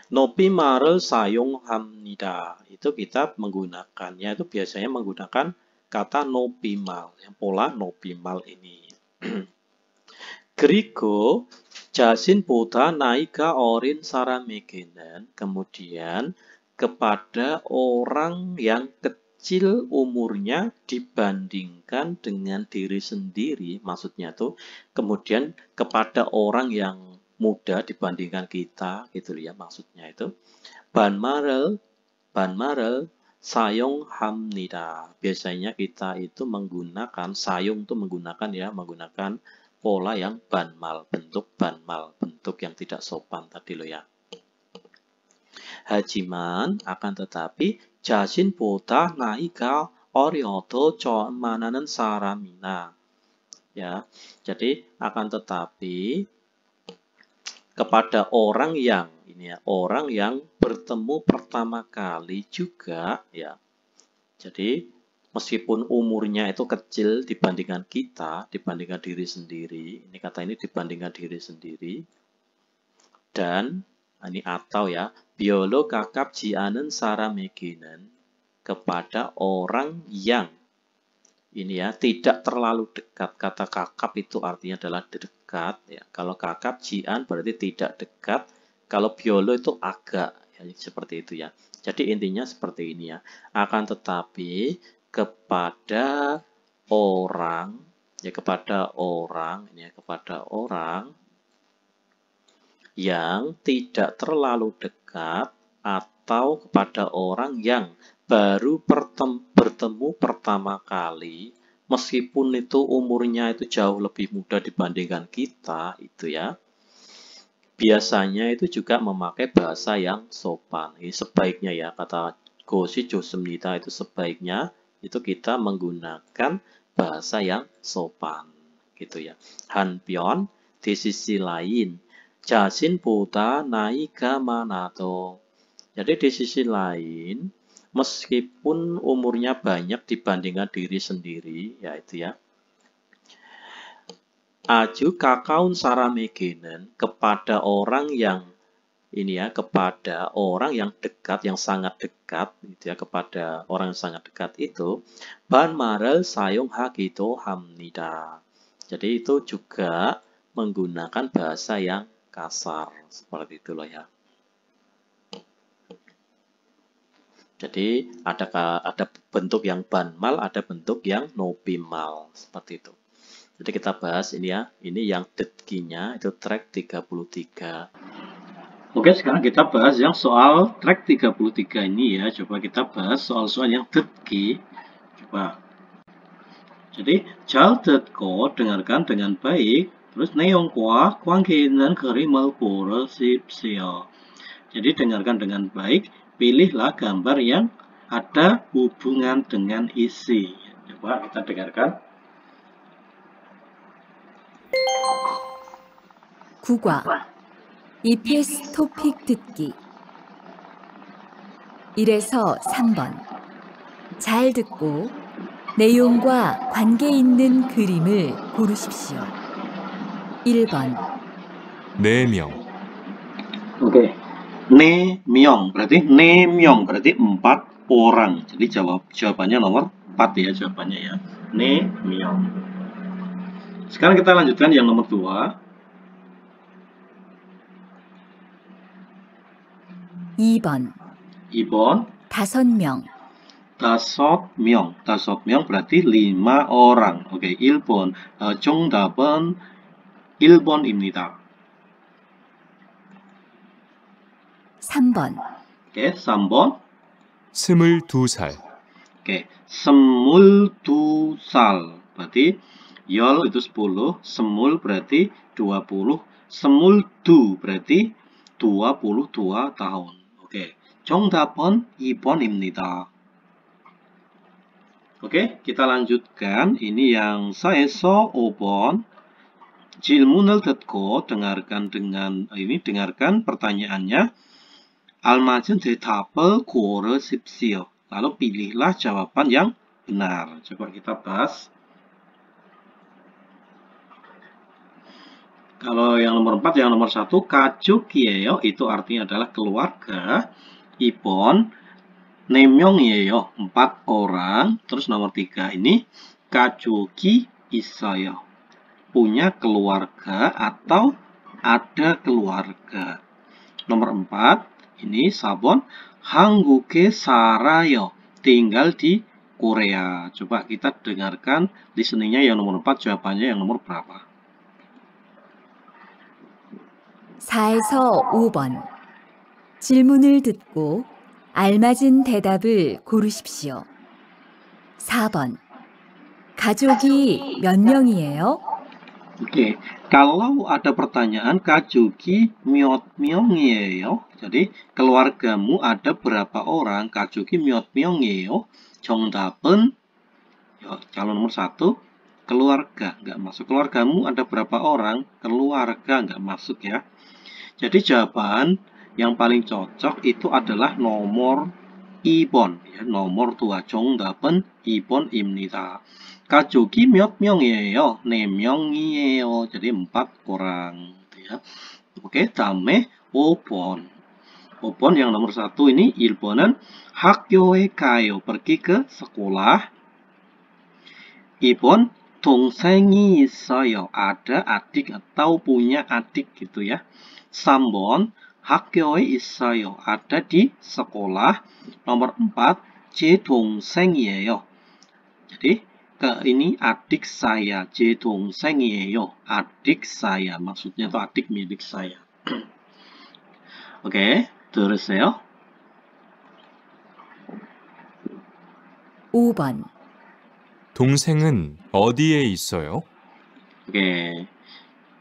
Nopi Marel Sayung Hamnida. Itu kita menggunakannya itu biasanya menggunakan kata nopimal, yang pola nopimal ini. Griko Jasin puta Naika Orin Saramegenen kemudian kepada orang yang kecil umurnya dibandingkan dengan diri sendiri maksudnya tuh kemudian kepada orang yang muda dibandingkan kita gitu ya maksudnya itu. Ban Marel, Ban Marel, sayung Hamnida. Biasanya kita itu menggunakan sayung itu menggunakan ya menggunakan pola yang ban mal bentuk ban mal bentuk yang tidak sopan tadi lo ya. Hajiman akan tetapi jasin pota naika orioto mananan saramina. Ya, jadi akan tetapi kepada orang yang ini ya, orang yang bertemu pertama kali juga ya. Jadi meskipun umurnya itu kecil dibandingkan kita, dibandingkan diri sendiri, ini kata ini dibandingkan diri sendiri dan ini atau ya biolo kakap jianen sarameginen kepada orang yang ini ya tidak terlalu dekat kata kakap itu artinya adalah de dekat ya. Kalau kakap jian berarti tidak dekat, kalau biolo itu agak ya, seperti itu ya. Jadi intinya seperti ini ya. Akan tetapi kepada orang ya kepada orang ini ya kepada orang yang tidak terlalu dekat atau kepada orang yang baru bertemu pertama kali meskipun itu umurnya itu jauh lebih muda dibandingkan kita itu ya biasanya itu juga memakai bahasa yang sopan Ini sebaiknya ya kata Goshi Josemnita itu sebaiknya itu kita menggunakan bahasa yang sopan gitu ya Hanpion di sisi lain Jasin buta naika manato jadi di sisi lain meskipun umurnya banyak dibandingkan diri sendiri, yaitu ya. Aju kakaun saramegenen kepada orang yang ini ya kepada orang yang dekat yang sangat dekat gitu ya kepada orang yang sangat dekat itu ban marel sayung hakito hamnida jadi itu juga menggunakan bahasa yang kasar seperti itu loh ya Jadi ada ada bentuk yang banmal, ada bentuk yang mal seperti itu. Jadi kita bahas ini ya, ini yang detkinya itu track 33. Oke, sekarang kita bahas yang soal track 33 ini ya. Coba kita bahas soal-soal yang detki. Coba. Jadi, chal detko dengarkan dengan baik. Terus neong kwa kwang kinan kari mal Jadi dengarkan dengan baik, pilihlah gambar yang ada hubungan dengan isi. Coba kita dengarkan. 국과 EPS 토픽 듣기 1에서 3번 잘 듣고 내용과 관계 있는 그림을 고르십시오. 1번 4명 오케이. Ne Myong berarti Ne Myong berarti empat orang. Jadi jawab jawabannya nomor empat ya jawabannya ya. Ne Myong. Sekarang kita lanjutkan yang nomor 2. 2번. 2번. 다섯 명. 다섯 명. 다섯 명 berarti lima orang. Oke, okay. 일본. Uh, 정답은 일본입니다. 3번. 오케이, 3번. 22살. Oke, 22살. Berarti yol itu 10, semul berarti 20, semul du berarti 22 tahun. Oke, 정답은 2번입니다. Oke, kita lanjutkan. Ini yang saya so obon. Jilmunel.co dengarkan dengan ini dengarkan pertanyaannya al dari Tapel Gore Sipsio. Lalu pilihlah jawaban yang benar. Coba kita bahas. Kalau yang nomor 4, yang nomor 1, Kaju itu artinya adalah keluarga. Ibon, Nemyongyeo, 4 orang. Terus nomor 3 ini, Kajuki Isayo. Punya keluarga atau ada keluarga. Nomor 4, ini sabon Hangguke Sarayo tinggal di Korea. Coba kita dengarkan listeningnya yang nomor 4 jawabannya yang nomor berapa? 4에서 5번 질문을 듣고 알맞은 대답을 고르십시오. 4번 가족이 몇 명이에요? Oke, kalau ada pertanyaan Kajuki miong yeo. jadi keluargamu ada berapa orang? Kajuki Myot Myongyeo, ya, calon nomor satu, keluarga nggak masuk. Keluargamu ada berapa orang? Keluarga nggak masuk ya. Jadi jawaban yang paling cocok itu adalah nomor Ibon, ya, nomor dua Jongdaben Ibon Imnita. 가족이 몇 명이에요? 네 명이에요. Jadi empat orang. ya. Oke, 다음에 5번. 5번 yang nomor satu ini 일본은 학교에 가요. Pergi ke sekolah. Ipon, 동생이 있어요. Ada adik atau punya adik gitu ya. 3번 학교에 있어요. Ada di sekolah. Nomor 4제 동생이에요. Jadi maka ini adik saya, J 동생이에요. adik saya, maksudnya itu adik milik saya. Oke, okay, 들으세요. 5번 동생은 어디에 있어요? 오케이.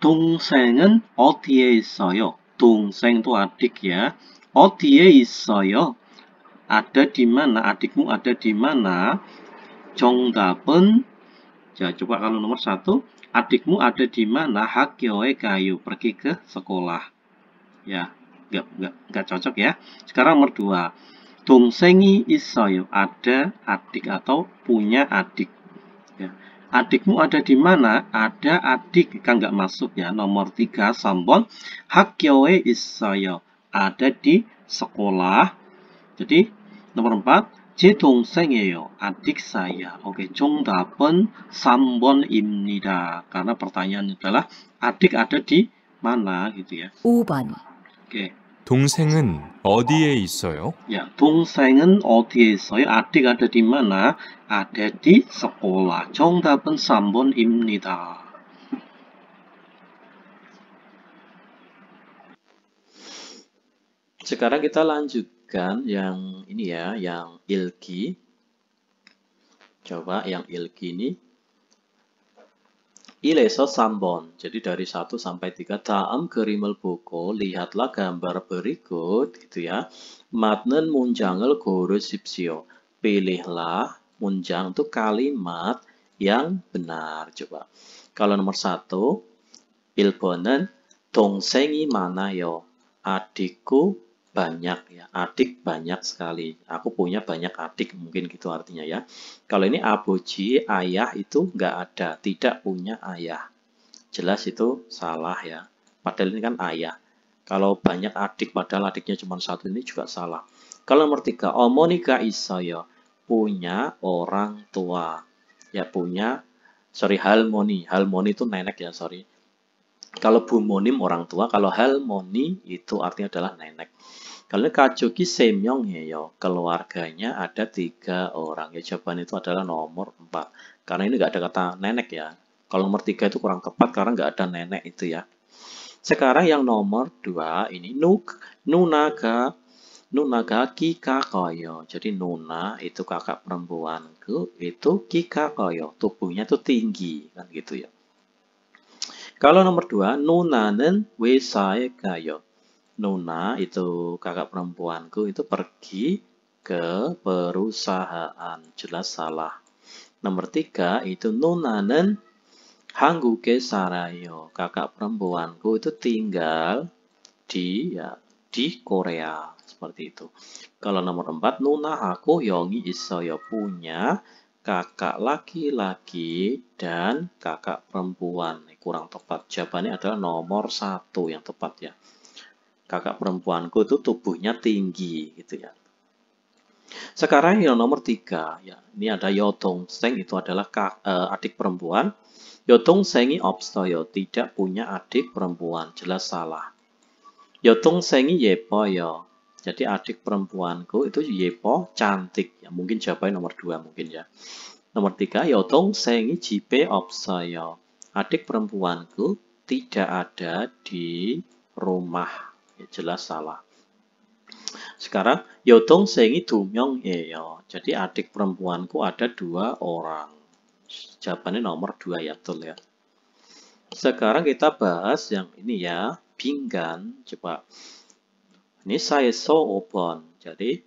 동생은 어디에 있어요? 동생도 adiknya. 어디에 있어요? Ada di mana? Adikmu ada di mana? 정답은 자 ya, coba kalau nomor satu adikmu ada di mana hakyoe kayu pergi ke sekolah ya nggak nggak nggak cocok ya sekarang nomor dua dongsengi isoyo ya? ada adik atau punya adik ya. adikmu ada di mana ada adik kan nggak masuk ya nomor tiga sambon hakyoe isoyo ya? ada di sekolah jadi nomor empat 제동생이에요. adik saya. Oke, okay. 정답은 3번입니다. karena pertanyaannya adalah adik ada di mana gitu ya. 5번. 오케이. 동생은 어디에 있어요? 야, 동생은 어디에 있어요? 아틱 ada di mana? Ada di sekolah. 정답은 3번입니다. 지금 kita lanjut perhatikan yang ini ya, yang ilki. Coba yang ilki ini. Ileso sambon. Jadi dari 1 sampai 3 ta'am kerimel buku, lihatlah gambar berikut gitu ya. Matnen munjangel guru sipsio. Pilihlah munjang itu kalimat yang benar coba. Kalau nomor 1 ilbonen tongsengi mana yo? Adikku banyak ya, adik banyak sekali. Aku punya banyak adik, mungkin gitu artinya ya. Kalau ini aboji, ayah itu nggak ada, tidak punya ayah. Jelas itu salah ya. Padahal ini kan ayah. Kalau banyak adik, padahal adiknya cuma satu ini juga salah. Kalau nomor tiga, omonika isoyo, ya. punya orang tua. Ya punya, sorry, halmoni. Halmoni itu nenek ya, sorry. Kalau bumonim orang tua, kalau halmoni itu artinya adalah nenek. Kalau Semyong yo ya, ya, keluarganya ada tiga orang. Ya, jawaban itu adalah nomor empat Karena ini nggak ada kata nenek ya. Kalau nomor tiga itu kurang tepat karena nggak ada nenek itu ya. Sekarang yang nomor dua ini nuk, nunaga Nunaga Kika Koyo. Jadi Nuna itu kakak perempuanku, itu Kika Koyo. Tubuhnya itu tinggi, kan gitu ya. Kalau nomor dua, Nunanen Wesai Kayo. Nuna itu kakak perempuanku itu pergi ke perusahaan jelas salah nomor tiga itu Nunanen Hanggu ke Sarayo kakak perempuanku itu tinggal di ya, di Korea seperti itu kalau nomor empat Nuna aku Yongi Isoyo ya, punya kakak laki-laki dan kakak perempuan kurang tepat jawabannya adalah nomor satu yang tepat ya kakak perempuanku itu tubuhnya tinggi gitu ya. Sekarang yang nomor tiga, ya, ini ada Yotong Seng, itu adalah kak, eh, adik perempuan. Yotong Sengi Obstoyo, tidak punya adik perempuan, jelas salah. Yotong Sengi Yepo, Yepoyo, jadi adik perempuanku itu Yepo cantik, ya, mungkin jawabannya nomor dua mungkin ya. Nomor tiga, Yotong Sengi Jipe Obstoyo, adik perempuanku tidak ada di rumah jelas salah. Sekarang Yotong ya Sengi Dumyong Yeyo. Ya, ya. Jadi adik perempuanku ada dua orang. Jawabannya nomor dua ya betul ya. Sekarang kita bahas yang ini ya. pinggan. Coba. Ini saya so open. Jadi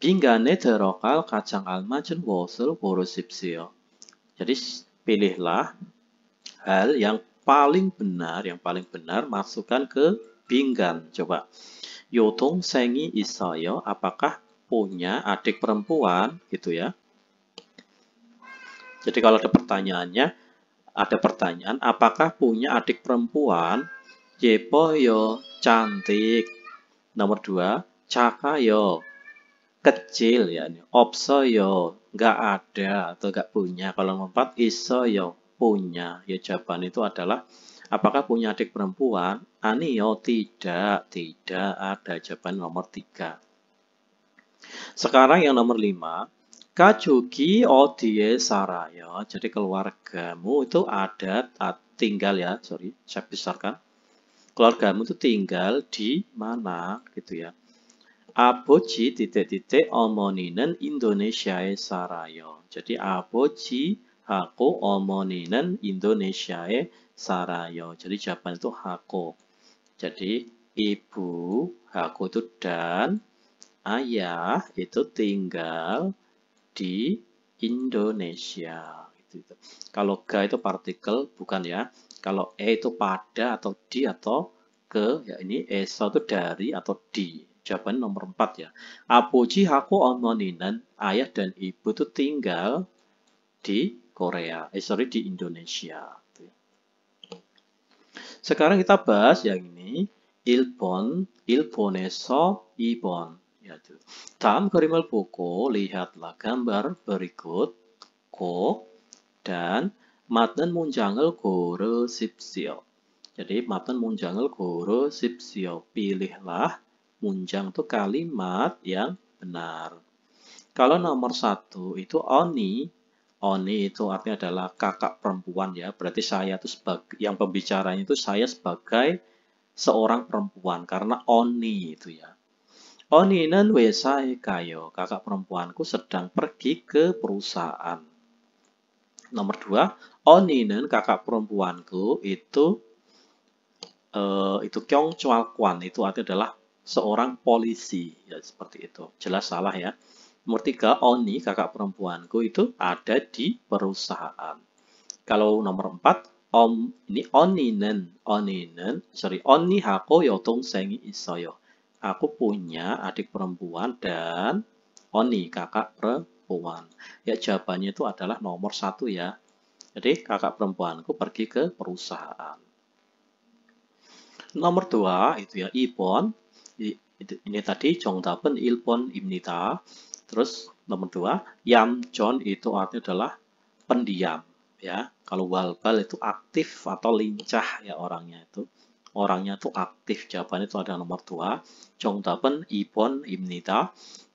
itu terokal kacang alma jen wosel borosipsio. Jadi pilihlah hal yang paling benar, yang paling benar masukkan ke pinggan. Coba. Yotong sengi Isayo, Apakah punya adik perempuan? Gitu ya. Jadi kalau ada pertanyaannya, ada pertanyaan, apakah punya adik perempuan? Jepo yo cantik. Nomor dua, yo kecil ya. yo nggak ada atau nggak punya. Kalau nomor empat, isoyo, punya. Ya jawaban itu adalah Apakah punya adik perempuan? Anio tidak, tidak ada jawaban nomor tiga. Sekarang yang nomor lima, Kajuki odie sarayo. Jadi keluargamu itu ada tinggal ya, sorry, saya besarkan. Keluargamu itu tinggal di mana gitu ya. Aboji titik-titik omoninen Indonesia sarayo. Jadi aboji aku omoninen Indonesia sarayo. Jadi jawaban itu hako. Jadi ibu, hako itu dan, ayah itu tinggal di Indonesia. Gitu, gitu. Kalau ga itu partikel, bukan ya. Kalau e itu pada atau di atau ke, ya ini e itu dari atau di. Jawaban nomor 4 ya. Apoji hako omoninan, ayah dan ibu itu tinggal di Korea. Eh, sorry, di Indonesia. Sekarang kita bahas yang ini, ilpon ilponeso ibon ya yaitu. tam kalimat poko lihatlah gambar berikut, ko, dan matan munjangel guru sipsio. Jadi, matan munjangel guru sipsio, pilihlah munjang itu kalimat yang benar. Kalau nomor satu itu oni, Oni itu artinya adalah kakak perempuan ya. Berarti saya itu sebagai yang pembicaranya itu saya sebagai seorang perempuan karena Oni itu ya. Oni nan wesai kayo, kakak perempuanku sedang pergi ke perusahaan. Nomor dua, Oni nan kakak perempuanku itu uh, itu Kyong chwal Kwan itu artinya adalah seorang polisi ya seperti itu. Jelas salah ya. Nomor tiga, Oni, kakak perempuanku itu ada di perusahaan. Kalau nomor empat, om, ini Oninen, Oninen, sorry, Oni hako yotong sengi isoyo. Aku punya adik perempuan dan Oni, kakak perempuan. Ya, jawabannya itu adalah nomor satu ya. Jadi, kakak perempuanku pergi ke perusahaan. Nomor dua, itu ya, ipon Ini tadi, Jongdapen Ilpon Imnita Terus nomor dua, yam John itu artinya adalah pendiam. Ya, kalau walbal itu aktif atau lincah ya orangnya itu. Orangnya itu aktif. Jawabannya itu ada nomor dua. Jongdaben, ibon, imnita.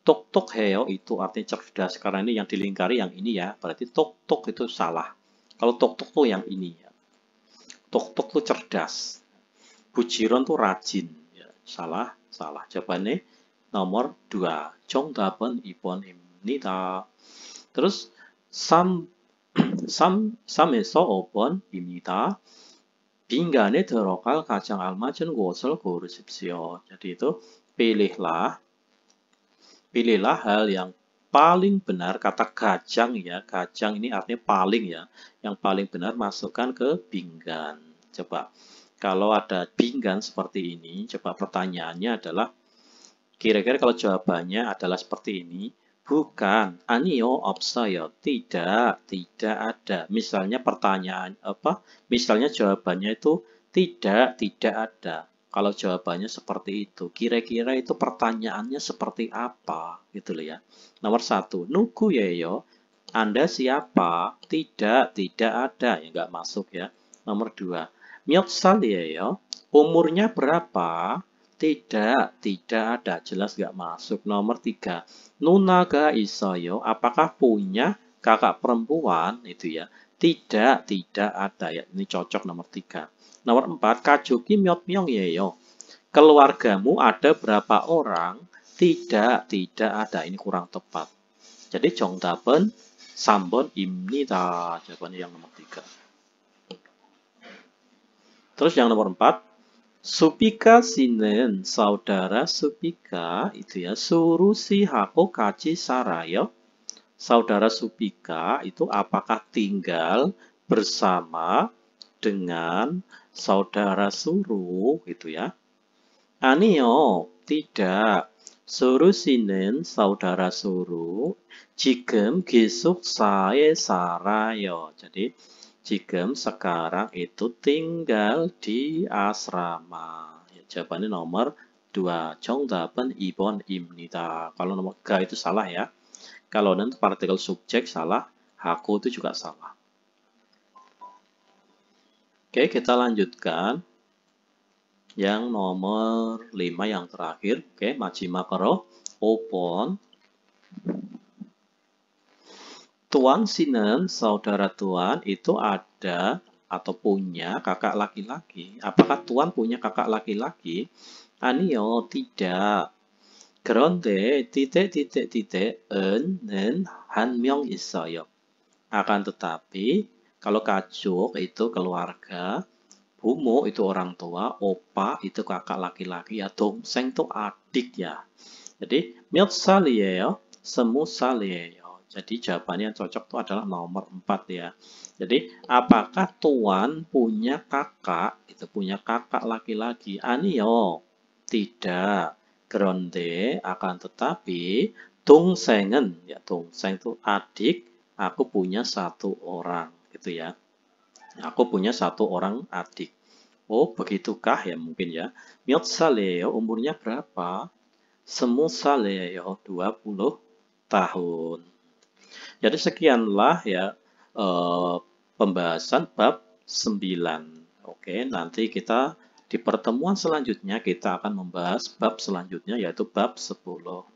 Tok tok heo itu artinya cerdas. Karena ini yang dilingkari yang ini ya. Berarti tok tok itu salah. Kalau tok tok tuh yang ini ya. Tok tok tuh cerdas. Bujiron tuh rajin. Ya, salah, salah. Jawabannya nomor 2. contohnya ipon imnita. terus sam sam sam에서 pinggan itu 빈간에 kacang almacen gosel 곳을 고르십시오. Jadi itu pilihlah pilihlah hal yang paling benar kata kacang ya. kacang ini artinya paling ya. Yang paling benar masukkan ke pinggan. Coba kalau ada pinggan seperti ini, coba pertanyaannya adalah Kira-kira kalau jawabannya adalah seperti ini, bukan, anio opsayo, tidak, tidak ada. Misalnya pertanyaan, apa, misalnya jawabannya itu tidak, tidak ada. Kalau jawabannya seperti itu, kira-kira itu pertanyaannya seperti apa, gitu loh ya. Nomor satu, Nugu yeyo, ya, ya? Anda siapa? Tidak, tidak ada, ya nggak masuk ya. Nomor dua, myotsal yeyo, ya, umurnya berapa? Tidak, tidak ada. Jelas nggak masuk. Nomor tiga. Nunaga isoyo. Apakah punya kakak perempuan? Itu ya. Tidak, tidak ada. Ya, ini cocok nomor tiga. Nomor empat. Kajuki myot myong yeyo. Keluargamu ada berapa orang? Tidak, tidak ada. Ini kurang tepat. Jadi jongdaben sambon imnita. Jawabannya yang nomor tiga. Terus yang nomor empat. Supika sinen, saudara Supika, itu ya, surusi hako kaci sarayo. Saudara Supika itu apakah tinggal bersama dengan saudara suru, gitu ya. Anio, tidak. Suru sinen, saudara suru, jigem gesuk saya sarayo. Jadi, Jigem sekarang itu tinggal di asrama. Ya, jawabannya nomor 2. Jongdaben ibon imnita. Kalau nomor ga itu salah ya. Kalau nanti partikel subjek salah, haku itu juga salah. Oke, kita lanjutkan. Yang nomor 5 yang terakhir. Oke, majima kero. Opon Tuan Sinan, saudara Tuan, itu ada atau punya kakak laki-laki. Apakah Tuan punya kakak laki-laki? Anio, tidak. 그런데 titik titik titik en, en, han myong isoyo. Akan tetapi kalau kacuk itu keluarga, bumo itu orang tua, opa itu kakak laki-laki ya, seng itu adik ya. Jadi myot ya, semu ya. Jadi jawabannya yang cocok itu adalah nomor 4 ya. Jadi apakah tuan punya kakak? Itu punya kakak laki-laki. Anio. Ah, Tidak. Gronde akan tetapi tung sengen ya seng itu adik aku punya satu orang gitu ya. Aku punya satu orang adik. Oh, begitukah ya mungkin ya. saleo umurnya berapa? saleo 20 tahun. Jadi sekianlah ya e, pembahasan bab 9. Oke, nanti kita di pertemuan selanjutnya kita akan membahas bab selanjutnya yaitu bab 10.